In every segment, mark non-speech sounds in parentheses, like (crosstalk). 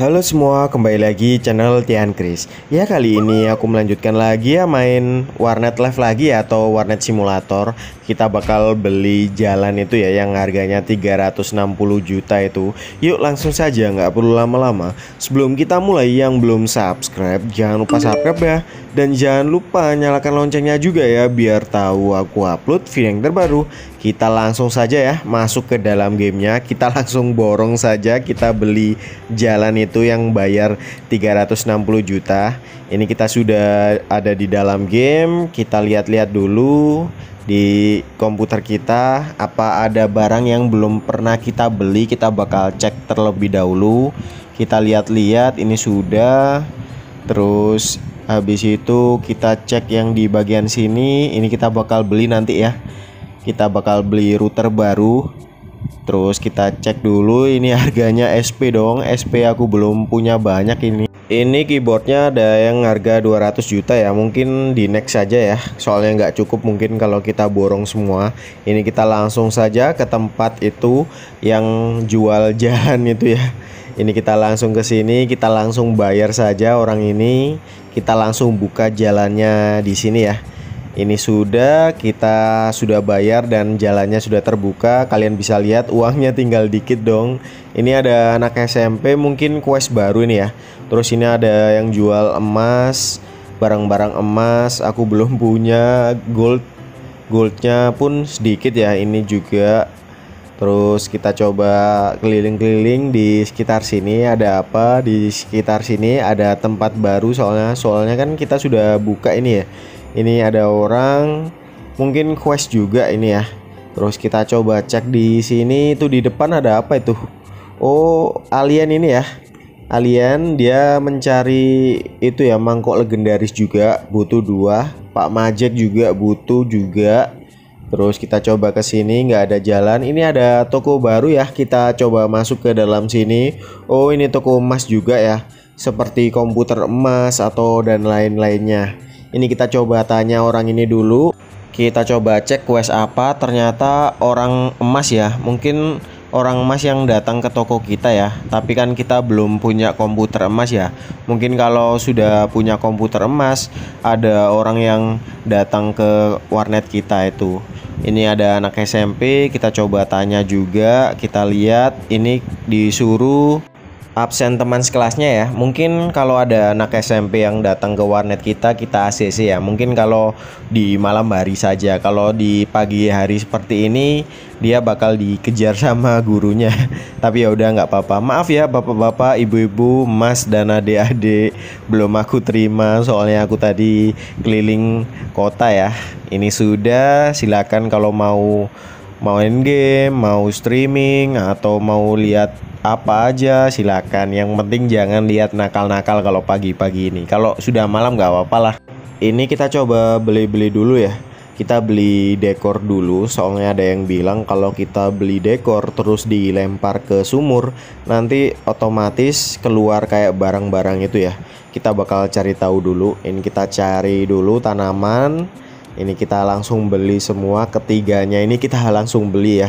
Halo semua, kembali lagi channel Tian Chris. Ya kali ini aku melanjutkan lagi ya main Warnet Live lagi ya, atau Warnet Simulator kita bakal beli jalan itu ya yang harganya 360 juta itu. Yuk langsung saja nggak perlu lama-lama. Sebelum kita mulai yang belum subscribe jangan lupa subscribe ya dan jangan lupa nyalakan loncengnya juga ya biar tahu aku upload video yang terbaru. Kita langsung saja ya masuk ke dalam gamenya. Kita langsung borong saja kita beli jalan itu yang bayar 360 juta. Ini kita sudah ada di dalam game. Kita lihat-lihat dulu di komputer kita apa ada barang yang belum pernah kita beli kita bakal cek terlebih dahulu kita lihat-lihat ini sudah terus habis itu kita cek yang di bagian sini ini kita bakal beli nanti ya kita bakal beli router baru terus kita cek dulu ini harganya SP dong SP aku belum punya banyak ini ini keyboardnya ada yang harga 200 juta ya mungkin di next saja ya soalnya nggak cukup mungkin kalau kita borong semua ini kita langsung saja ke tempat itu yang jual (laughs) jalan itu ya ini kita langsung ke sini kita langsung bayar saja orang ini kita langsung buka jalannya di sini ya ini sudah kita sudah bayar dan jalannya sudah terbuka. Kalian bisa lihat uangnya tinggal dikit dong. Ini ada anak SMP mungkin quest baru ini ya. Terus ini ada yang jual emas, barang-barang emas. Aku belum punya gold. Goldnya pun sedikit ya. Ini juga Terus kita coba keliling-keliling di sekitar sini ada apa? Di sekitar sini ada tempat baru soalnya soalnya kan kita sudah buka ini ya ini ada orang mungkin quest juga ini ya terus kita coba cek di sini itu di depan ada apa itu oh alien ini ya alien dia mencari itu ya mangkok legendaris juga butuh dua Pak Majek juga butuh juga terus kita coba ke sini nggak ada jalan ini ada toko baru ya kita coba masuk ke dalam sini oh ini toko emas juga ya seperti komputer emas atau dan lain-lainnya ini kita coba tanya orang ini dulu. Kita coba cek quest apa. Ternyata orang emas ya. Mungkin orang emas yang datang ke toko kita ya. Tapi kan kita belum punya komputer emas ya. Mungkin kalau sudah punya komputer emas, ada orang yang datang ke warnet kita itu. Ini ada anak SMP, kita coba tanya juga, kita lihat ini disuruh absen teman sekelasnya ya. Mungkin kalau ada anak SMP yang datang ke warnet kita, kita ACC ya. Mungkin kalau di malam hari saja. Kalau di pagi hari seperti ini, dia bakal dikejar sama gurunya. (laughs) Tapi ya udah nggak apa-apa. Maaf ya bapak-bapak, ibu-ibu, mas dan adik-adik, belum aku terima soalnya aku tadi keliling kota ya. Ini sudah, silakan kalau mau mau main game, mau streaming atau mau lihat apa aja silakan. Yang penting jangan lihat nakal-nakal kalau pagi-pagi ini. Kalau sudah malam nggak apa-apa lah. Ini kita coba beli-beli dulu ya. Kita beli dekor dulu, soalnya ada yang bilang kalau kita beli dekor terus dilempar ke sumur, nanti otomatis keluar kayak barang-barang itu ya. Kita bakal cari tahu dulu. Ini kita cari dulu tanaman. Ini kita langsung beli semua ketiganya. Ini kita langsung beli ya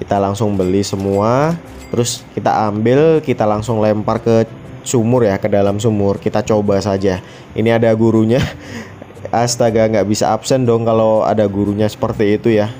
kita langsung beli semua terus kita ambil kita langsung lempar ke sumur ya ke dalam sumur kita coba saja ini ada gurunya (laughs) astaga nggak bisa absen dong kalau ada gurunya seperti itu ya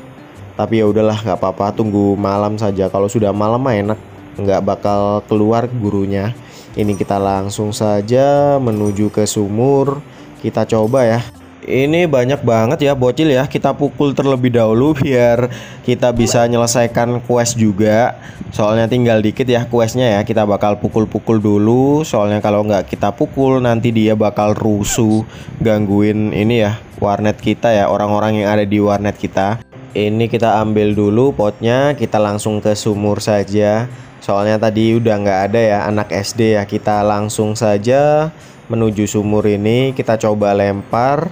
tapi ya udahlah nggak apa-apa tunggu malam saja kalau sudah malam mah enak nggak bakal keluar gurunya ini kita langsung saja menuju ke sumur kita coba ya ini banyak banget ya bocil ya kita pukul terlebih dahulu (laughs) biar kita bisa menyelesaikan quest juga soalnya tinggal dikit ya questnya ya kita bakal pukul-pukul dulu soalnya kalau nggak kita pukul nanti dia bakal rusuh gangguin ini ya warnet kita ya orang-orang yang ada di warnet kita ini kita ambil dulu potnya kita langsung ke sumur saja soalnya tadi udah nggak ada ya anak SD ya kita langsung saja menuju sumur ini kita coba lempar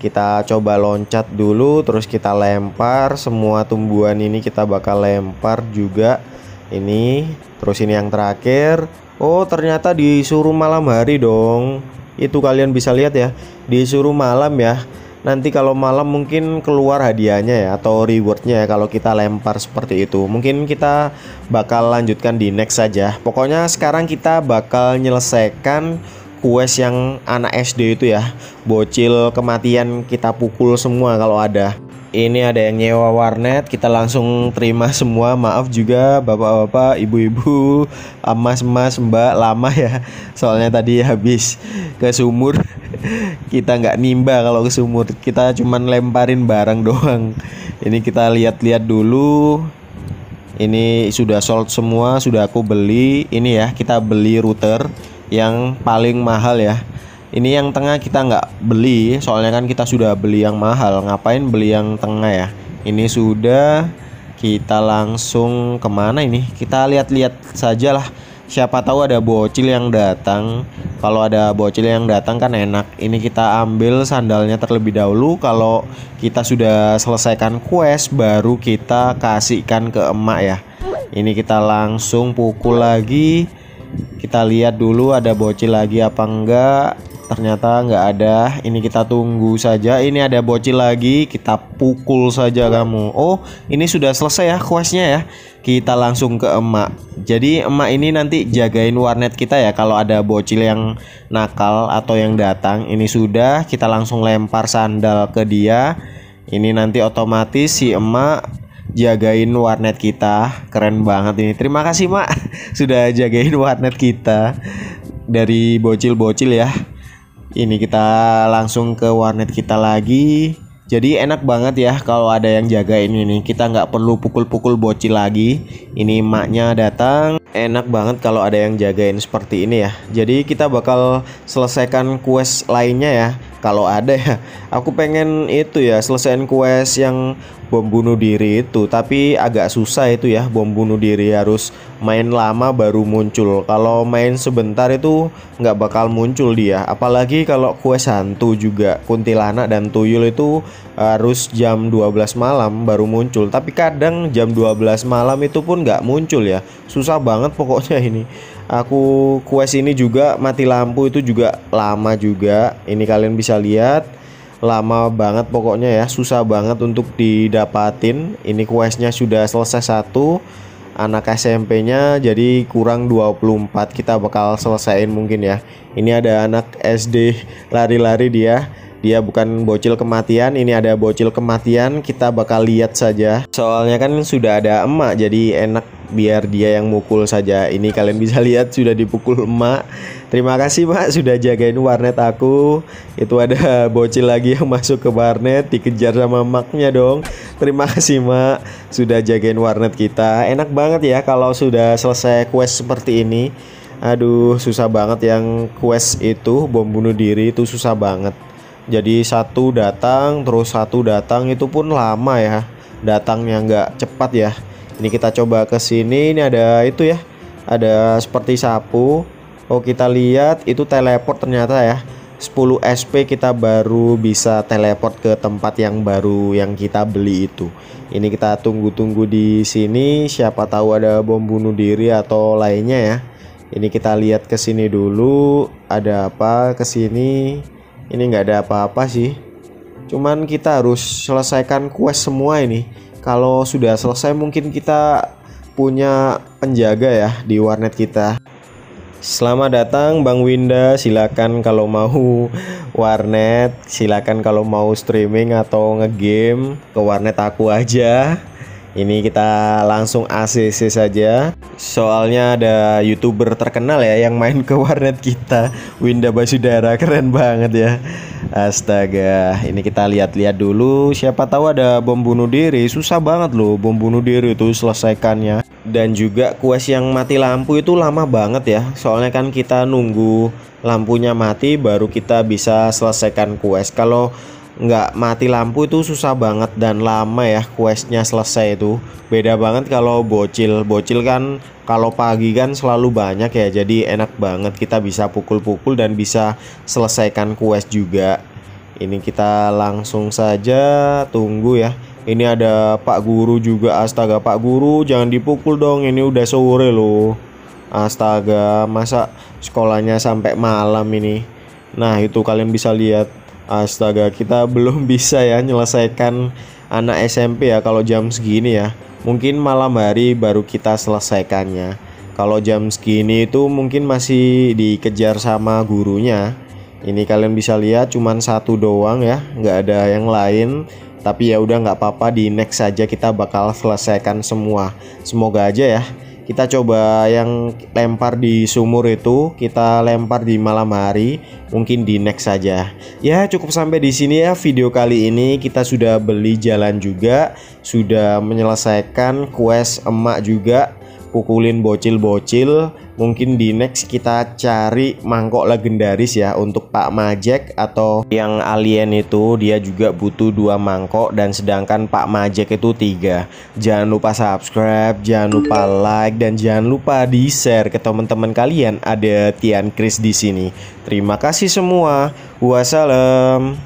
kita coba loncat dulu terus kita lempar semua tumbuhan ini kita bakal lempar juga ini terus ini yang terakhir oh ternyata disuruh malam hari dong itu kalian bisa lihat ya disuruh malam ya nanti kalau malam mungkin keluar hadiahnya ya atau rewardnya ya kalau kita lempar seperti itu mungkin kita bakal lanjutkan di next saja pokoknya sekarang kita bakal nyelesaikan kues yang anak SD itu ya bocil kematian kita pukul semua kalau ada ini ada yang nyewa warnet kita langsung terima semua maaf juga bapak-bapak ibu-ibu emas-emas mbak lama ya soalnya tadi habis ke sumur (laughs) kita nggak nimba kalau ke sumur kita cuman lemparin barang (laughs) doang ini kita lihat-lihat dulu ini sudah sold semua sudah aku beli ini ya kita beli router yang paling mahal ya ini yang tengah kita nggak beli soalnya kan kita sudah beli yang mahal ngapain beli yang tengah ya ini sudah kita langsung kemana ini kita lihat-lihat sajalah siapa tahu ada bocil yang datang kalau ada bocil yang datang kan enak ini kita ambil sandalnya terlebih dahulu kalau kita sudah selesaikan quest baru kita kasihkan ke emak ya ini kita langsung pukul lagi kita lihat dulu ada bocil lagi apa enggak ternyata enggak ada ini kita tunggu saja ini ada bocil lagi kita pukul saja kamu oh ini sudah selesai ya questnya ya kita langsung ke emak jadi emak ini nanti jagain warnet kita ya kalau ada bocil yang nakal atau yang datang ini sudah kita langsung lempar sandal ke dia ini nanti otomatis si emak jagain warnet kita keren banget ini terima kasih mak (laughs) sudah jagain warnet kita dari bocil-bocil ya ini kita langsung ke warnet kita lagi jadi enak banget ya kalau ada yang jagain ini kita nggak perlu pukul-pukul bocil lagi ini maknya datang enak banget kalau ada yang jagain seperti ini ya jadi kita bakal selesaikan quest lainnya ya kalau ada ya aku pengen itu ya selesain quest yang bom bunuh diri itu tapi agak susah itu ya bom bunuh diri harus main lama baru muncul kalau main sebentar itu nggak bakal muncul dia apalagi kalau quest hantu juga kuntilanak dan tuyul itu harus jam 12 malam baru muncul tapi kadang jam 12 malam itu pun nggak muncul ya susah banget pokoknya ini aku quest ini juga mati lampu itu juga lama juga ini kalian bisa lihat lama banget pokoknya ya susah banget untuk didapatin ini questnya sudah selesai satu anak SMP nya jadi kurang 24 kita bakal selesaiin mungkin ya ini ada anak SD lari-lari dia dia bukan bocil kematian ini ada bocil kematian kita bakal lihat saja soalnya kan sudah ada emak jadi enak biar dia yang mukul saja ini kalian bisa (laughs) lihat sudah dipukul emak terima kasih mak sudah jagain warnet aku itu ada (laughs) bocil lagi yang masuk ke warnet dikejar sama maknya dong terima kasih mak sudah jagain warnet kita enak banget ya kalau sudah selesai quest seperti ini Aduh susah banget yang quest itu bom bunuh diri itu susah banget jadi satu datang terus satu datang itu pun lama ya datangnya nggak cepat ya ini kita coba ke sini ini ada itu ya ada seperti sapu Oh kita lihat itu teleport ternyata ya 10 SP kita baru bisa teleport ke tempat yang baru yang kita beli itu. Ini kita tunggu-tunggu di sini siapa tahu ada bom bunuh diri atau lainnya ya. Ini kita lihat ke sini dulu ada apa ke sini ini nggak ada apa-apa sih cuman kita harus selesaikan quest semua ini kalau sudah selesai mungkin kita punya penjaga ya di warnet kita Selamat datang Bang Winda, silakan kalau mau warnet, silakan kalau mau streaming atau ngegame ke warnet aku aja. Ini kita langsung ACC saja. Soalnya ada YouTuber terkenal ya yang main ke warnet kita, Winda Basudara. Keren banget ya. Astaga, ini kita lihat-lihat dulu siapa tahu ada bom bunuh diri. Susah banget loh bom bunuh diri itu selesaikannya. Dan juga quest yang mati lampu itu lama banget ya. Soalnya kan kita nunggu lampunya mati baru kita bisa selesaikan quest. Kalau nggak mati lampu itu susah banget dan lama ya questnya selesai itu beda banget kalau bocil bocil kan kalau pagi kan selalu banyak ya jadi enak banget kita bisa pukul-pukul dan bisa selesaikan quest juga ini kita langsung saja tunggu ya ini ada Pak Guru juga astaga Pak Guru jangan dipukul dong ini udah sore loh astaga masa sekolahnya sampai malam ini nah itu kalian bisa lihat Astaga, kita (laughs) belum bisa ya menyelesaikan anak SMP ya kalau jam segini ya. Mungkin malam hari baru kita selesaikannya. Kalau jam segini itu mungkin masih dikejar sama gurunya. Ini kalian bisa lihat cuman satu doang ya, nggak ada yang lain. Tapi ya udah nggak apa-apa di next saja kita bakal selesaikan semua. Semoga aja ya kita coba yang lempar di sumur itu kita lempar di malam hari mungkin di next saja ya cukup sampai di sini ya video kali ini kita sudah beli jalan juga sudah menyelesaikan quest emak juga pukulin bocil-bocil mungkin di next kita cari mangkok legendaris ya untuk Pak Majek atau yang alien itu dia juga butuh dua mangkok dan sedangkan Pak Majek itu tiga jangan lupa subscribe jangan lupa like dan jangan lupa di share ke teman-teman kalian ada Tian Chris di sini terima kasih semua wassalam